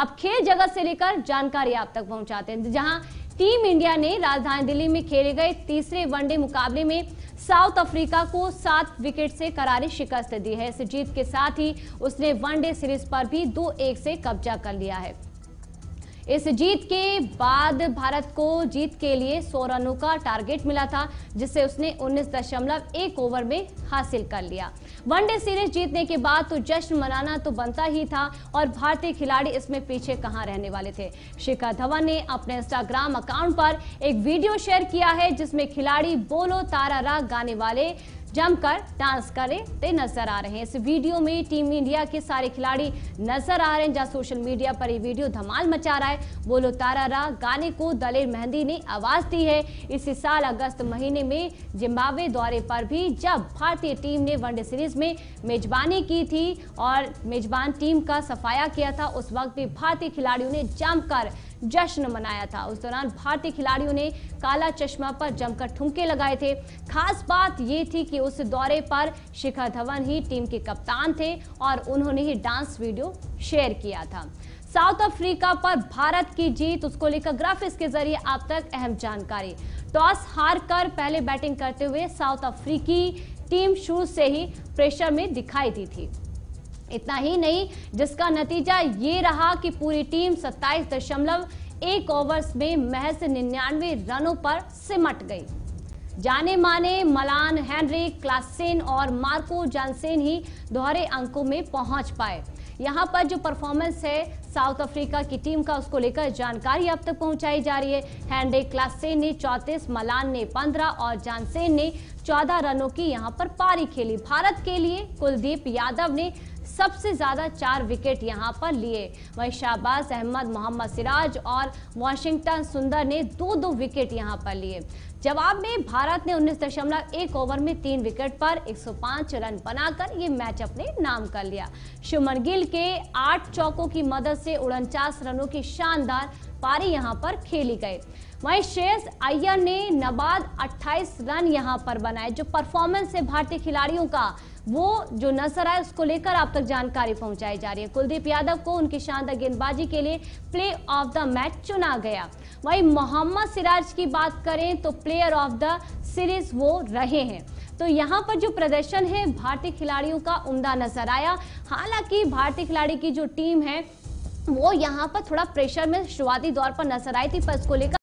अब खेल जगत से लेकर जानकारी आप तक पहुंचाते हैं जहां टीम इंडिया ने राजधानी दिल्ली में खेले गए तीसरे वनडे मुकाबले में साउथ अफ्रीका को सात विकेट से करारी शिकस्त दी है इस जीत के साथ ही उसने वनडे सीरीज पर भी दो एक से कब्जा कर लिया है इस जीत के बाद भारत को जीत के लिए सौ रनों का टारगेट मिला था जिसे उसने उन्नीस दशमलव एक ओवर में हासिल कर लिया वनडे सीरीज जीतने के बाद तो जश्न मनाना तो बनता ही था और भारतीय खिलाड़ी इसमें पीछे कहां रहने वाले थे शिखर धवन ने अपने इंस्टाग्राम अकाउंट पर एक वीडियो शेयर किया है जिसमें खिलाड़ी बोलो तारा रा गाने वाले जमकर डांस करते नजर आ रहे हैं इस वीडियो में टीम इंडिया के सारे खिलाड़ी नजर आ रहे हैं जहां सोशल मीडिया पर ये वीडियो धमाल मचा रहा है बोलो तारा रा गाने को दलेर मेहंदी ने आवाज दी है इसी साल अगस्त महीने में जिम्बाब्वे दौरे पर भी जब भारतीय टीम ने वनडे सीरीज में मेजबानी की थी और मेजबान टीम का सफाया किया था उस वक्त भी भारतीय खिलाड़ियों ने जमकर जश्न मनाया था उस दौरान भारतीय खिलाड़ियों ने काला चश्मा पर जमकर ठुमके लगाए थे खास बात ये थी कि उस दौरे पर शिखर धवन ही टीम के कप्तान थे और उन्होंने ही डांस वीडियो शेयर किया था साउथ अफ्रीका पर भारत की जीत उसको लेकर ग्राफिक्स के जरिए आप तक अहम जानकारी टॉस हार कर पहले बैटिंग करते हुए साउथ अफ्रीकी टीम शुरू से ही प्रेशर में दिखाई दी थी इतना ही नहीं जिसका नतीजा ये रहा कि पूरी टीम सत्ताईस दशमलव एक ओवर्स में महज निन्यानवे रनों पर सिमट गई जाने माने मलान हैनरी क्लासेन और मार्को जानसेन ही दोहरे अंकों में पहुंच पाए यहां पर जो परफॉर्मेंस है साउथ अफ्रीका की टीम का उसको लेकर जानकारी अब तक पहुंचाई जा रही है हैंडे क्लासेन ने 34, मलान ने 15 और जानसेन ने 14 रनों की यहाँ पर पारी खेली भारत के लिए कुलदीप यादव ने सबसे ज्यादा चार विकेट यहां पर लिए वहीं शाहबाज अहमद मोहम्मद सिराज और वॉशिंगटन सुंदर ने दो दो विकेट यहां पर लिए जवाब में भारत भारत ने 19.1 ओवर में तीन विकेट पर 105 रन बनाकर ये मैच अपने नाम कर लिया शुमन गिल के आठ चौकों की मदद से उनचास रनों की शानदार पारी यहां पर खेली गई वहीं शेष अय्यर ने नबाद 28 रन यहां पर बनाए जो परफॉर्मेंस है भारतीय खिलाड़ियों का वो जो नजर आए उसको लेकर आप तक जानकारी पहुंचाई जा रही है कुलदीप यादव को उनकी शानदार गेंदबाजी के लिए प्ले ऑफ द मैच चुना गया वहीं मोहम्मद सिराज की बात करें तो प्लेयर ऑफ द सीरीज वो रहे हैं तो यहाँ पर जो प्रदर्शन है भारतीय खिलाड़ियों का उम्दा नजर आया हालांकि भारतीय खिलाड़ी की जो टीम है वो यहाँ पर थोड़ा प्रेशर में शुरुआती दौर पर नजर आई थी पर इसको लेकर